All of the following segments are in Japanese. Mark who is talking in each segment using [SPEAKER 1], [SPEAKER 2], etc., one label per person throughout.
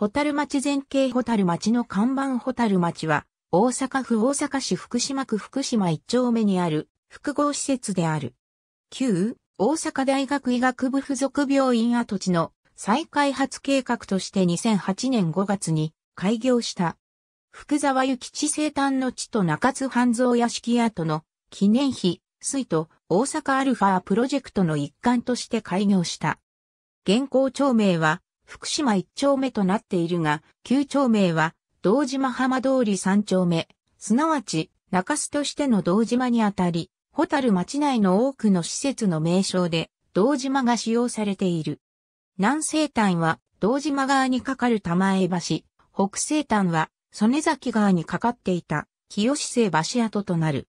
[SPEAKER 1] ホタル町全景ホタル町の看板ホタル町は、大阪府大阪市福島区福島一丁目にある複合施設である。旧大阪大学医学部附属病院跡地の再開発計画として2008年5月に開業した。福沢諭吉生誕の地と中津半蔵屋敷跡の記念碑、水と大阪アルファプロジェクトの一環として開業した。現行町名は福島一丁目となっているが、旧丁名は、道島浜通り三丁目、すなわち、中洲としての道島にあたり、ホタル町内の多くの施設の名称で、道島が使用されている。南西端は、道島側に架かる玉江橋、北西端は、曽根崎側に架かっていた、清瀬橋跡となる。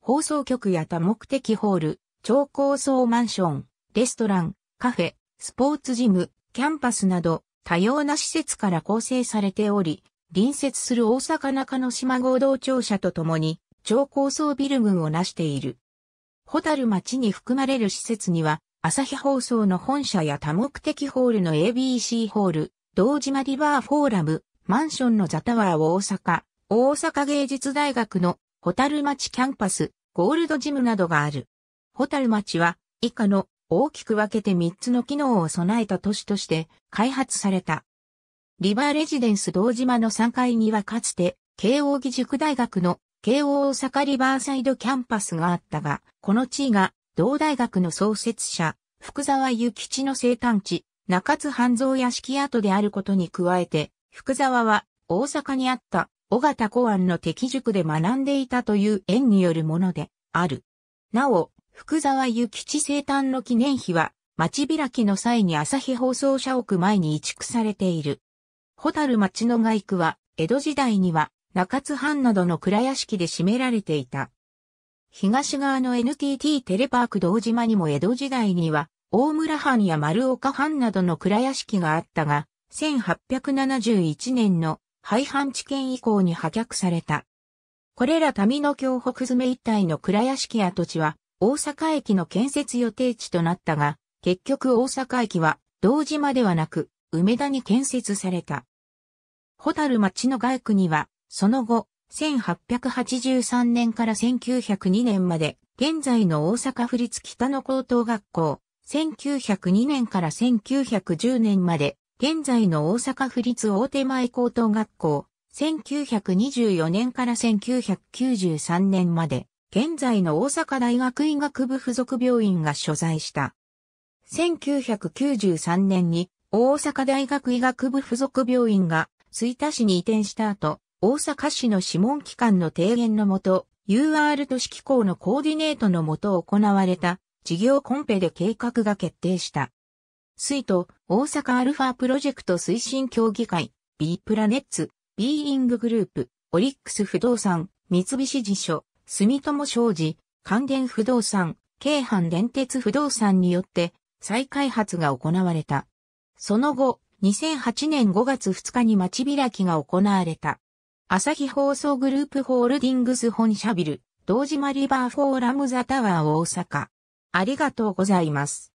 [SPEAKER 1] 放送局や多目的ホール、超高層マンション、レストラン、カフェ、スポーツジム、キャンパスなど多様な施設から構成されており、隣接する大阪中野島合同庁舎とともに超高層ビル群を成している。ホタル町に含まれる施設には、朝日放送の本社や多目的ホールの ABC ホール、道島リバーフォーラム、マンションのザタワーを大阪、大阪芸術大学のホタル町キャンパス、ゴールドジムなどがある。ホタル町は以下の大きく分けて3つの機能を備えた都市として開発された。リバーレジデンス堂島の3階にはかつて、慶応義塾大学の慶応大阪リバーサイドキャンパスがあったが、この地位が同大学の創設者、福沢諭吉の生誕地、中津半蔵屋敷跡であることに加えて、福沢は大阪にあった尾形公安の敵塾で学んでいたという縁によるものである。なお、福沢諭吉生誕の記念碑は、町開きの際に朝日放送社屋前に移築されている。ホタル町の外区は、江戸時代には、中津藩などの蔵屋敷で占められていた。東側の NTT テレパーク堂島にも江戸時代には、大村藩や丸岡藩などの蔵屋敷があったが、1871年の廃藩置県以降に破却された。これら民の京北詰め一帯の蔵屋敷跡地は、大阪駅の建設予定地となったが、結局大阪駅は、道島ではなく、梅田に建設された。ホタル町の外区には、その後、1883年から1902年まで、現在の大阪府立北野高等学校、1902年から1910年まで、現在の大阪府立大手前高等学校、1924年から1993年まで、現在の大阪大学医学部附属病院が所在した。1993年に大阪大学医学部附属病院が水田市に移転した後、大阪市の諮問機関の提言のもと、UR 都市機構のコーディネートのもと行われた事業コンペで計画が決定した。水と大阪アルファプロジェクト推進協議会、B プラネッツ、ビーインググループ、オリックス不動産、三菱地所、住友商事、関電不動産、京阪電鉄不動産によって再開発が行われた。その後、2008年5月2日に町開きが行われた。朝日放送グループホールディングス本社ビル、道島リバーフォーラムザタワー大阪。ありがとうございます。